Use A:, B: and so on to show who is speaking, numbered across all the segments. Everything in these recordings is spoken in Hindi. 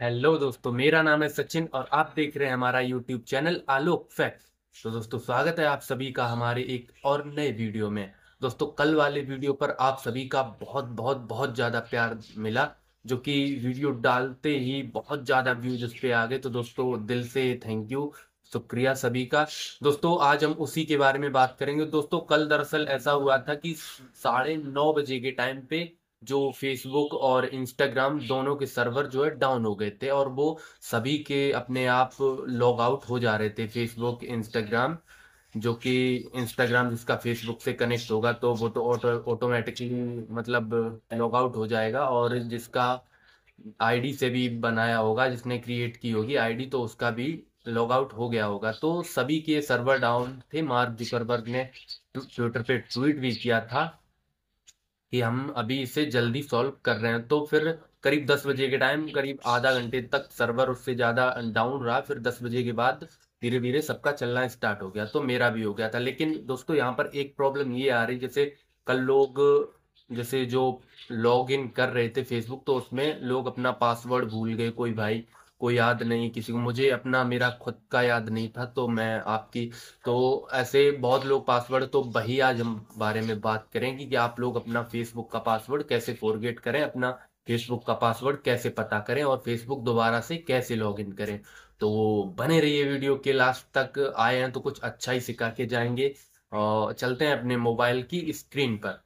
A: हेलो दोस्तों मेरा नाम है सचिन और आप देख रहे हैं हमारा यूट्यूब चैनल आलोक फैक्ट तो दोस्तों स्वागत है आप सभी का हमारे एक और नए वीडियो में दोस्तों कल वाले वीडियो पर आप सभी का बहुत बहुत बहुत ज़्यादा प्यार मिला जो कि वीडियो डालते ही बहुत ज़्यादा व्यूज उस पर आ गए तो दोस्तों दिल से थैंक यू शुक्रिया सभी का दोस्तों आज हम उसी के बारे में बात करेंगे दोस्तों कल दरअसल ऐसा हुआ था कि साढ़े नौ बजे के टाइम पे जो फेसबुक और इंस्टाग्राम दोनों के सर्वर जो है डाउन हो गए थे और वो सभी के अपने आप लॉग आउट हो जा रहे थे फेसबुक इंस्टाग्राम जो कि इंस्टाग्राम जिसका फेसबुक से कनेक्ट होगा तो वो तो ऑटो ऑटोमेटिकली मतलब लॉग आउट हो जाएगा और जिसका आईडी से भी बनाया होगा जिसने क्रिएट की होगी आईडी तो उसका भी लॉग आउट हो गया होगा तो सभी के सर्वर डाउन थे मार्क जुकरबर्ग ने ट्विटर पे ट्वीट भी किया था कि हम अभी इसे जल्दी सॉल्व कर रहे हैं तो फिर करीब दस बजे के टाइम करीब आधा घंटे तक सर्वर उससे ज़्यादा डाउन रहा फिर दस बजे के बाद धीरे धीरे सबका चलना स्टार्ट हो गया तो मेरा भी हो गया था लेकिन दोस्तों यहाँ पर एक प्रॉब्लम ये आ रही जैसे कल लोग जैसे जो लॉग इन कर रहे थे फेसबुक तो उसमें लोग अपना पासवर्ड भूल गए कोई भाई को याद नहीं किसी को मुझे अपना मेरा खुद का याद नहीं था तो मैं आपकी तो ऐसे बहुत लोग पासवर्ड तो वही आज हम बारे में बात करेंगे कि आप लोग अपना फेसबुक का पासवर्ड कैसे फॉरगेट करें अपना फेसबुक का पासवर्ड कैसे पता करें और फेसबुक दोबारा से कैसे लॉग करें तो बने रहिए वीडियो के लास्ट तक आए हैं तो कुछ अच्छा ही सिखा के जाएंगे और चलते हैं अपने मोबाइल की स्क्रीन पर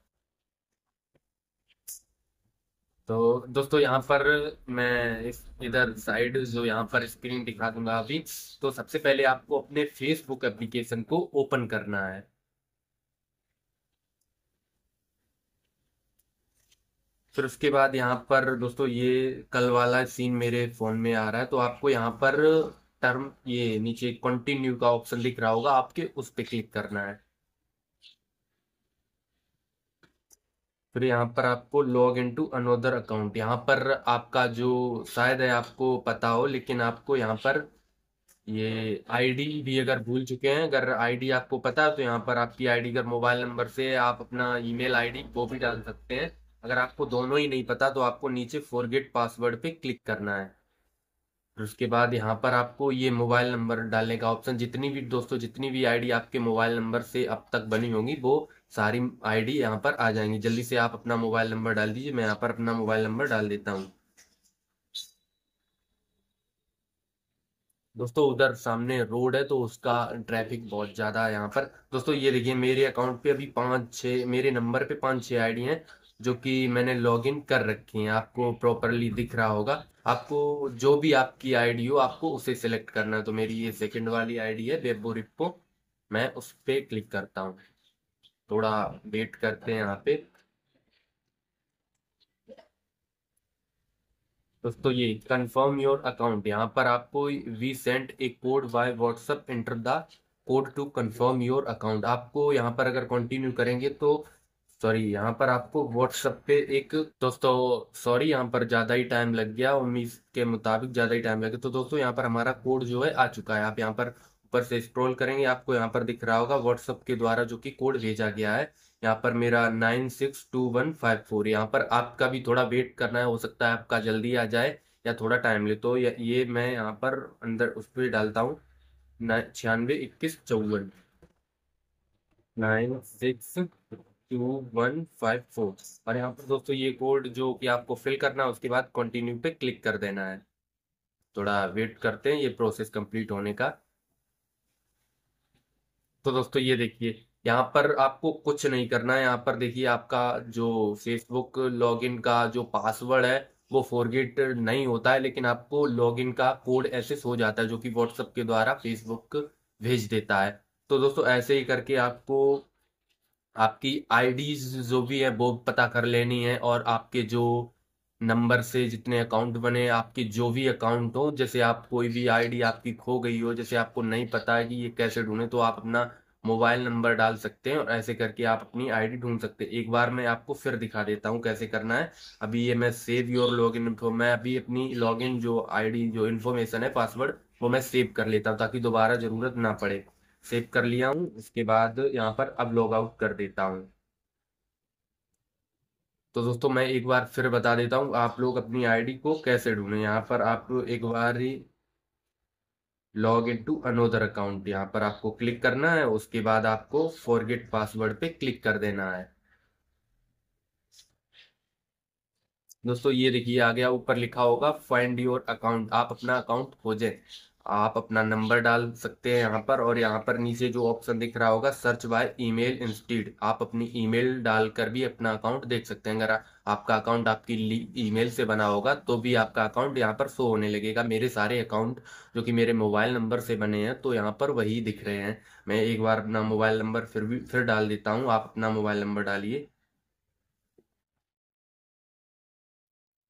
A: तो दोस्तों यहाँ पर मैं इस इधर साइड जो यहाँ पर स्क्रीन दिखा दूंगा अभी तो सबसे पहले आपको अपने फेसबुक एप्लीकेशन को ओपन करना है फिर उसके बाद यहाँ पर दोस्तों ये कल वाला सीन मेरे फ़ोन में आ रहा है तो आपको यहाँ पर टर्म ये नीचे कंटिन्यू का ऑप्शन दिख रहा होगा आपके उस पर क्लिक करना है फिर यहाँ पर आपको log in to another account यहाँ पर आपका जो शायद है आपको पता हो लेकिन आपको यहाँ पर ये आईडी भी अगर भूल चुके हैं अगर आईडी आपको पता है तो यहाँ पर आपकी आईडी अगर मोबाइल नंबर से आप अपना ईमेल आईडी वो भी डाल सकते हैं अगर आपको दोनों ही नहीं पता तो आपको नीचे फोरगेट पासवर्ड पे क्लिक करना है फिर उसके बाद यहाँ पर आपको ये मोबाइल नंबर डालने का ऑप्शन जितनी भी दोस्तों जितनी भी आईडी आपके मोबाइल नंबर से अब तक बनी होंगी वो सारी आईडी यहाँ पर आ जाएंगी जल्दी से आप अपना मोबाइल नंबर डाल दीजिए मैं यहाँ पर अपना मोबाइल नंबर डाल देता हूँ दोस्तों उधर सामने रोड है तो उसका ट्रैफिक बहुत ज़्यादा है यहाँ पर दोस्तों ये देखिए मेरे अकाउंट पे अभी पांच छह मेरे नंबर पे पांच छह आईडी हैं जो कि मैंने लॉगिन कर रखी हैं आपको प्रॉपरली दिख रहा होगा आपको जो भी आपकी आईडी हो आपको उसे सिलेक्ट करना है तो मेरी ये सेकंड वाली आईडी है बेबो रिपो मैं उस पर क्लिक करता हूँ थोड़ा वेट करते हैं यहाँ पे दोस्तों ये कंफर्म योर अकाउंट यहाँ पर आपको वी सेंट एक code by WhatsApp enter the code to confirm your account आपको यहाँ पर अगर कंटिन्यू करेंगे तो सॉरी यहाँ पर आपको व्हाट्सएप पे एक दोस्तों सॉरी यहाँ पर ज़्यादा ही टाइम लग गया उम्मीद के मुताबिक ज़्यादा ही टाइम लग गया तो दोस्तों यहाँ पर हमारा कोड जो है आ चुका है आप यहाँ पर ऊपर से स्क्रॉल करेंगे आपको यहाँ पर दिख रहा होगा व्हाट्सअप के द्वारा जो कि कोड भेजा गया है यहाँ पर मेरा nine six two one five four यहाँ पर आपका भी थोड़ा वेट करना है हो सकता है आपका जल्दी आ जाए या थोड़ा टाइम ले तो ये मैं यहाँ पर अंदर उस पर डालता हूँ छियानवे इक्कीस चौवन nine six two one five four और यहाँ पर दोस्तों ये कोड जो कि आपको फिल करना है उसके बाद कंटिन्यू पे क्लिक कर देना है थोड़ा वेट करते हैं ये प्रोसेस कंप्लीट होने का तो दोस्तों ये देखिए यहाँ पर आपको कुछ नहीं करना है यहाँ पर देखिए आपका जो फेसबुक लॉगिन का जो पासवर्ड है वो फॉरगेट नहीं होता है लेकिन आपको लॉगिन का कोड ऐसे हो जाता है जो कि व्हाट्सएप के द्वारा फेसबुक भेज देता है तो दोस्तों ऐसे ही करके आपको आपकी आईडी जो भी है वो पता कर लेनी है और आपके जो नंबर से जितने अकाउंट बने आपके जो भी अकाउंट हो जैसे आप कोई भी आईडी आपकी खो गई हो जैसे आपको नहीं पता है कि ये कैसे ढूंढे तो आप अपना मोबाइल नंबर डाल सकते हैं और ऐसे करके आप अपनी आईडी ढूंढ सकते हैं एक बार मैं आपको फिर दिखा देता हूँ कैसे करना है अभी ये मैं सेव योर लॉग इन मैं अभी अपनी लॉग इन जो आईडी जो इन्फॉर्मेशन है पासवर्ड वो मैं सेव कर लेता हूँ ताकि दोबारा जरूरत ना पड़े सेव कर लिया हूँ उसके बाद यहाँ पर अब लॉग आउट कर देता हूँ तो दोस्तों मैं एक बार फिर बता देता हूँ आप लोग अपनी आईडी को कैसे ढूंढें यहाँ पर आप एक बार ही log in to another account यहाँ पर आपको क्लिक करना है उसके बाद आपको फॉरगेट पासवर्ड पे क्लिक कर देना है दोस्तों ये देखिए आ गया ऊपर लिखा होगा फाइंड योर अकाउंट आप अपना अकाउंट खोजें आप अपना नंबर डाल सकते हैं यहाँ पर और यहाँ पर नीचे जो ऑप्शन दिख रहा होगा सर्च बाय ईमेल इंस्टीड आप अपनी ईमेल डालकर भी अपना अकाउंट देख सकते हैं अगर आपका अकाउंट आपकी ईमेल से बना होगा तो भी आपका अकाउंट यहाँ पर शो होने लगेगा मेरे सारे अकाउंट जो कि मेरे मोबाइल नंबर से बने हैं तो यहाँ पर वही दिख रहे हैं मैं एक बार अपना मोबाइल नंबर फिर भी फिर डाल देता हूँ आप अपना मोबाइल नंबर डालिए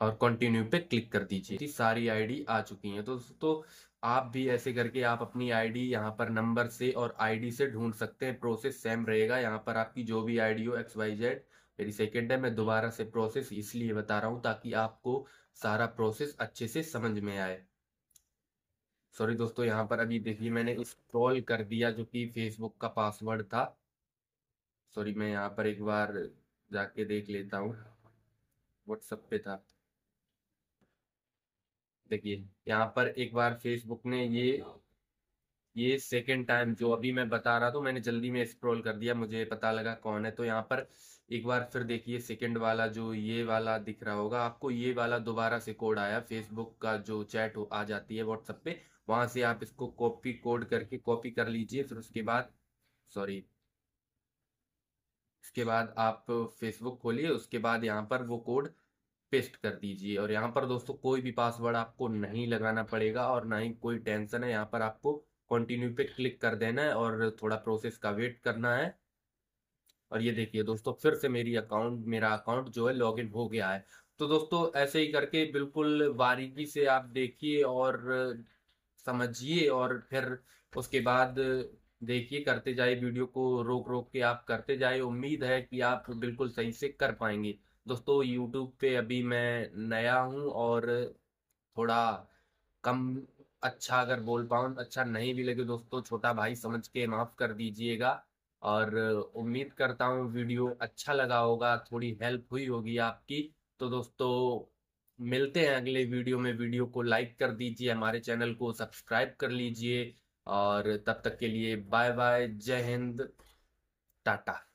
A: और कंटिन्यू पे क्लिक कर दीजिए सारी आईडी आ चुकी है तो, तो आप भी ऐसे करके आप अपनी आईडी यहाँ पर नंबर से और आईडी से ढूंढ सकते हैं प्रोसेस सेम रहेगा यहाँ पर आपकी जो भी आईडी हो एक्स वाई जेड मेरी सेकेंड है मैं दोबारा से प्रोसेस इसलिए बता रहा हूँ ताकि आपको सारा प्रोसेस अच्छे से समझ में आए सॉरी दोस्तों यहाँ पर अभी देखिए मैंने स्क्रॉल कर दिया जो कि फेसबुक का पासवर्ड था सॉरी मैं यहाँ पर एक बार जाके देख लेता हूँ व्हाट्सएप पे था देखिए यहाँ पर एक बार फेसबुक ने ये ये सेकेंड टाइम जो अभी मैं बता रहा था मैंने जल्दी में स्क्रॉल कर दिया मुझे पता लगा कौन है तो यहाँ पर एक बार फिर देखिए सेकेंड वाला जो ये वाला दिख रहा होगा आपको ये वाला दोबारा से कोड आया फेसबुक का जो चैट हो आ जाती है व्हाट्सएप पे वहां से आप इसको कॉपी कोड करके कॉपी कर लीजिए फिर उसके बाद सॉरी उसके बाद आप फेसबुक खोलिए उसके बाद यहाँ पर वो कोड पेस्ट कर दीजिए और यहाँ पर दोस्तों कोई भी पासवर्ड आपको नहीं लगाना पड़ेगा और ना ही कोई टेंशन है यहाँ पर आपको कंटिन्यू पे क्लिक कर देना है और थोड़ा प्रोसेस का वेट करना है और ये देखिए दोस्तों फिर से मेरी अकाउंट मेरा अकाउंट जो है लॉगिन हो गया है तो दोस्तों ऐसे ही करके बिल्कुल बारीकी से आप देखिए और समझिए और फिर उसके बाद देखिए करते जाए वीडियो को रोक रोक के आप करते जाए उम्मीद है कि आप बिल्कुल सही से कर पाएंगे दोस्तों यूट्यूब पे अभी मैं नया हूँ और थोड़ा कम अच्छा अगर बोल पाऊँ अच्छा नहीं भी लगे दोस्तों छोटा भाई समझ के माफ़ कर दीजिएगा और उम्मीद करता हूँ वीडियो अच्छा लगा होगा थोड़ी हेल्प हुई होगी आपकी तो दोस्तों मिलते हैं अगले वीडियो में वीडियो को लाइक कर दीजिए हमारे चैनल को सब्सक्राइब कर लीजिए और तब तक के लिए बाय बाय जय हिंद टाटा